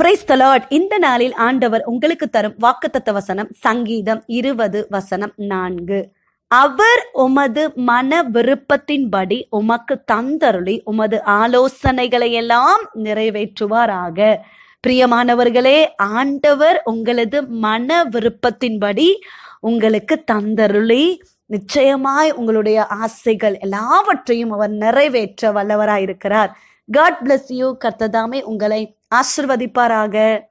price தலாட் இந்த நாளில் ஆண்டவர் உங்களுக்கு தரும் வாக்குத்தத்த வசனம் சங்கீதம் இருபது வசனம் நான்கு அவர் உமது மன விருப்பத்தின்படி உமக்கு தந்தருளி உமது ஆலோசனைகளை எல்லாம் நிறைவேற்றுவாராக பிரியமானவர்களே ஆண்டவர் உங்களது மன விருப்பத்தின்படி உங்களுக்கு தந்தருளி நிச்சயமாய் உங்களுடைய ஆசைகள் எல்லாவற்றையும் அவர் நிறைவேற்ற வல்லவராயிருக்கிறார் காட் பிளஸ் யூ கர்த்ததாமே உங்களை ஆசிர்வதிப்பாராக